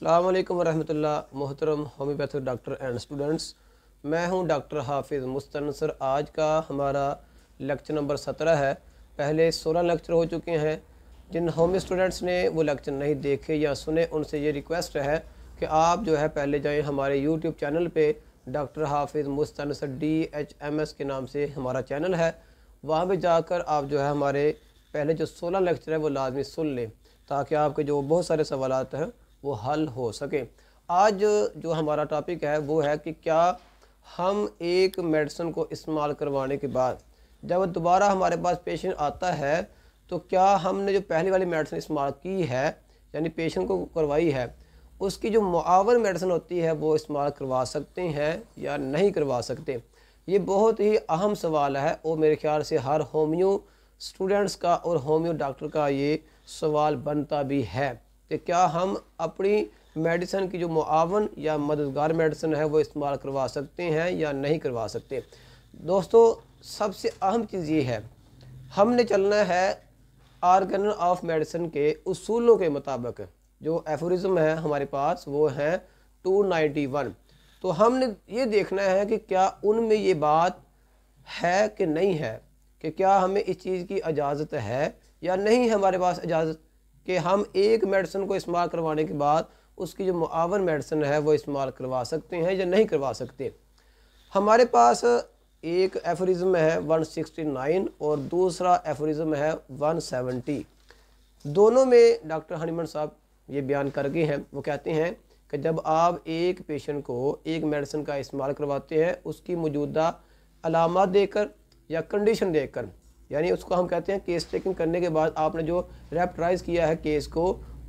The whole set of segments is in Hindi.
अल्लाम वरहमल मोहतरम होम्योपैथिक डॉक्टर एंड स्टूडेंट्स मैं हूं डॉक्टर हाफिज़ मुस्तनसर आज का हमारा लेक्चर नंबर सत्रह है पहले सोलह लेक्चर हो चुके हैं जिन होम स्टूडेंट्स ने वो लेक्चर नहीं देखे या सुने उनसे ये रिक्वेस्ट है कि आप जो है पहले जाएँ हमारे यूट्यूब चैनल पर doctor Hafiz Mustansar D H M S के नाम से हमारा चैनल है वहाँ पर जाकर आप जो है हमारे पहले जो सोलह लेक्चर है वो लाजमी सुन लें ताकि आपके जो बहुत सारे सवाल हैं वो हल हो सके आज जो हमारा टॉपिक है वो है कि क्या हम एक मेडिसन को इस्तेमाल करवाने के बाद जब दोबारा हमारे पास पेशेंट आता है तो क्या हमने जो पहली वाली मेडिसिन इस्तेमाल की है यानी पेशेंट को करवाई है उसकी जो मुआवर मेडिसिन होती है वो इस्तेमाल करवा सकते हैं या नहीं करवा सकते ये बहुत ही अहम सवाल है और मेरे ख्याल से हर होम्यो स्टूडेंट्स का और होम्यो डॉक्टर का ये सवाल बनता भी है कि क्या हम अपनी मेडिसन की जो मुआवन या मददगार मेडिसन है वो इस्तेमाल करवा सकते हैं या नहीं करवा सकते दोस्तों सबसे अहम चीज़ ये है हमने चलना है आर्गन ऑफ मेडिसन के उसूलों के मुताबिक जो एफोरिज्म है हमारे पास वो है 291 तो हमने ये देखना है कि क्या उनमें ये बात है कि नहीं है कि क्या हमें इस चीज़ की इजाज़त है या नहीं हमारे पास इजाज़त कि हम एक मेडिसिन को इस्तेमाल करवाने के बाद उसकी जो मुआवन मेडिसिन है वो इस्तेमाल करवा सकते हैं या नहीं करवा सकते हमारे पास एक एफरिज़म है 169 और दूसरा एफरिज़म है 170 दोनों में डॉक्टर हनीमन साहब ये बयान कर गए हैं वो कहते हैं कि जब आप एक पेशेंट को एक मेडिसिन का इस्तेमाल करवाते हैं उसकी मौजूदा अलामत देकर या कंडीशन देखकर यानी उसको हम कहते हैं केस चेकिंग करने के बाद आपने जो रेप्टराइज किया है केस को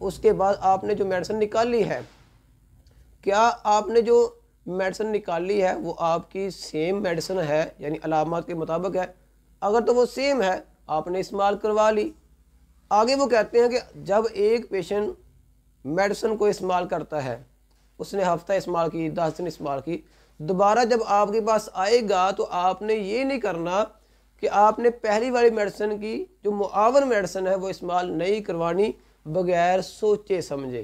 उसके बाद आपने जो मेडिसिन निकाली है क्या आपने जो मेडिसिन निकाली है वो आपकी सेम मेडिसिन है यानी अलामत के मुताबिक है अगर तो वो सेम है आपने इस्तेमाल करवा ली आगे वो कहते हैं कि जब एक पेशेंट मेडिसिन को इस्तेमाल करता है उसने हफ्ता इस्तेमाल की दस दिन इस्तेमाल की दोबारा जब आपके पास आएगा तो आपने ये नहीं करना कि आपने पहली वाली मेडिसन की जो मुआवन मेडिसन है वो इस्तेमाल नहीं करवानी बगैर सोचे समझे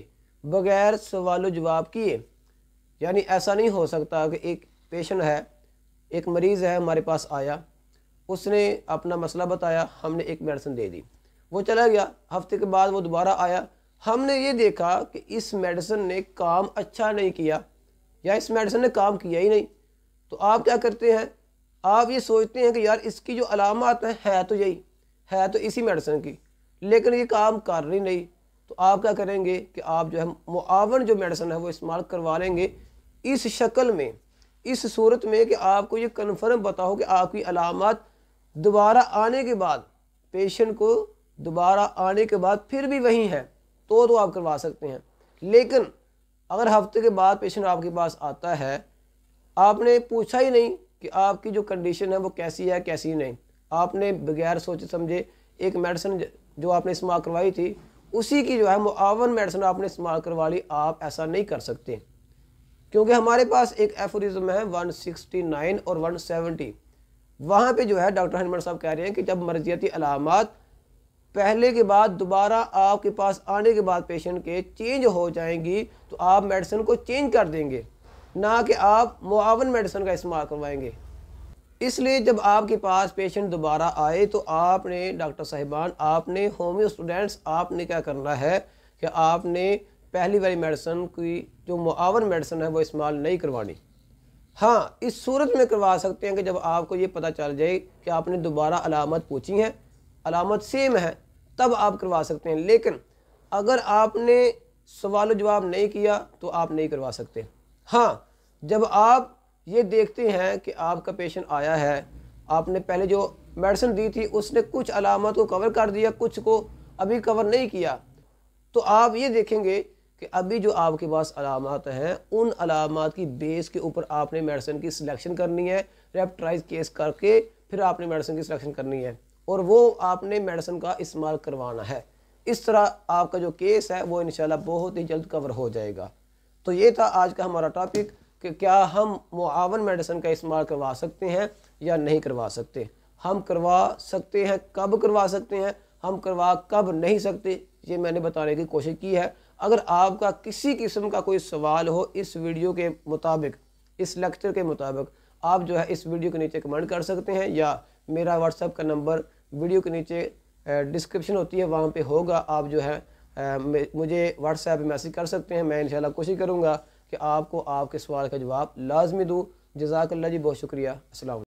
बगैर सवाल जवाब किए यानी ऐसा नहीं हो सकता कि एक पेशेंट है एक मरीज़ है हमारे पास आया उसने अपना मसला बताया हमने एक मेडिसिन दे दी वो चला गया हफ्ते के बाद वो दोबारा आया हमने ये देखा कि इस मेडिसिन ने काम अच्छा नहीं किया या इस मेडिसिन ने काम किया ही नहीं तो आप क्या करते हैं आप ये सोचते हैं कि यार इसकी जो अलामत है, है तो यही है तो इसी मेडिसिन की लेकिन ये काम कर रही नहीं तो आप क्या करेंगे कि आप जो है मुआवन जो मेडिसन है वो इस्तेमाल करवा लेंगे इस शक्ल में इस सूरत में कि आपको ये कन्फर्म बताओ कि आपकी अलामत दोबारा आने के बाद पेशेंट को दोबारा आने के बाद फिर भी वही है तो तो आप करवा सकते हैं लेकिन अगर हफ्ते के बाद पेशेंट आपके पास आता है आपने पूछा ही नहीं कि आपकी जो कंडीशन है वो कैसी है कैसी नहीं आपने बगैर सोचे समझे एक मेडिसिन जो आपने इस्तेमाल करवाई थी उसी की जो है मुआवन मेडिसिन आपने इस्तेमाल करवा ली आप ऐसा नहीं कर सकते क्योंकि हमारे पास एक एफोरिज्म है 169 और 170 वहाँ पर जो है डॉक्टर हनमर साहब कह रहे हैं कि जब मर्जियती अलामत पहले के बाद दोबारा आपके पास आने के बाद पेशेंट के चेंज हो जाएंगी तो आप मेडिसिन को चेंज कर देंगे ना कि आप मुआवन मेडिसन का इस्तेमाल करवाएंगे इसलिए जब आपके पास पेशेंट दोबारा आए तो आपने डॉक्टर साहिबान आपने होम्यो स्टूडेंट्स आपने क्या करना है कि आपने पहली वाली मेडिसन की जो मुआवन मेडिसन है वो इस्तेमाल नहीं करवानी हाँ इस सूरत में करवा सकते हैं कि जब आपको ये पता चल जाए कि आपने दोबारा अलामत पूछी है अलामत सेम है तब आप करवा सकते हैं लेकिन अगर आपने सवाल जवाब नहीं किया तो आप नहीं करवा सकते हाँ जब आप ये देखते हैं कि आपका पेशेंट आया है आपने पहले जो मेडिसिन दी थी उसने कुछ अलामत को कवर कर दिया कुछ को अभी कवर नहीं किया तो आप ये देखेंगे कि अभी जो आपके पास अलामत हैं उन अलामत की बेस के ऊपर आपने मेडिसिन की सिलेक्शन करनी है रेप्टाइज केस करके फिर आपने मेडिसिन की सिलेक्शन करनी है और वो आपने मेडिसिन का इस्तेमाल करवाना है इस तरह आपका जो केस है वो इन बहुत ही जल्द कवर हो जाएगा तो ये था आज का हमारा टॉपिक कि क्या हम मुआवन मेडिसन का इस्तेमाल करवा सकते हैं या नहीं करवा सकते हम करवा सकते हैं कब करवा सकते हैं हम करवा कब नहीं सकते ये मैंने बताने की कोशिश की है अगर आपका किसी किस्म का कोई सवाल हो इस वीडियो के मुताबिक इस लेक्चर के मुताबिक आप जो है इस वीडियो के नीचे कमेंट कर सकते हैं या मेरा व्हाट्सएप का नंबर वीडियो के नीचे डिस्क्रिप्शन होती है वहाँ पे होगा आप जो है मुझे व्हाट्सएप मैसेज कर सकते हैं मैं इंशाल्लाह कोशिश करूँगा कि आपको आपके सवाल का जवाब लाजमी दूँ जजाकल्ला जी बहुत शुक्रिया असल